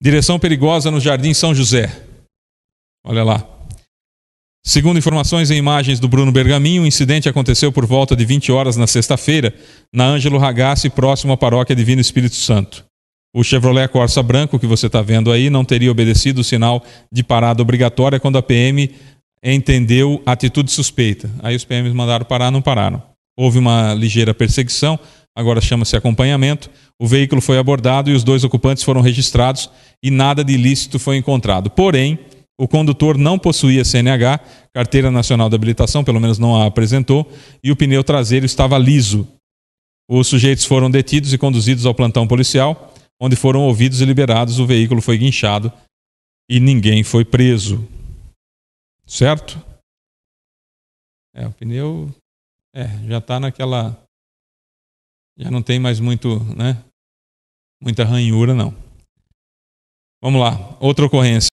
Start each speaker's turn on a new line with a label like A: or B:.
A: Direção perigosa no Jardim São José. Olha lá. Segundo informações e imagens do Bruno Bergaminho, o incidente aconteceu por volta de 20 horas na sexta-feira, na Ângelo Ragazzi, próximo à paróquia Divino Espírito Santo. O Chevrolet Corsa branco que você está vendo aí não teria obedecido o sinal de parada obrigatória quando a PM entendeu atitude suspeita. Aí os PMs mandaram parar, não pararam. Houve uma ligeira perseguição, agora chama-se acompanhamento, o veículo foi abordado e os dois ocupantes foram registrados e nada de ilícito foi encontrado. Porém, o condutor não possuía CNH, carteira nacional de habilitação, pelo menos não a apresentou, e o pneu traseiro estava liso. Os sujeitos foram detidos e conduzidos ao plantão policial, onde foram ouvidos e liberados. O veículo foi guinchado e ninguém foi preso. Certo?
B: É, o pneu é, já está naquela já não tem mais muito, né? Muita ranhura, não. Vamos lá, outra ocorrência.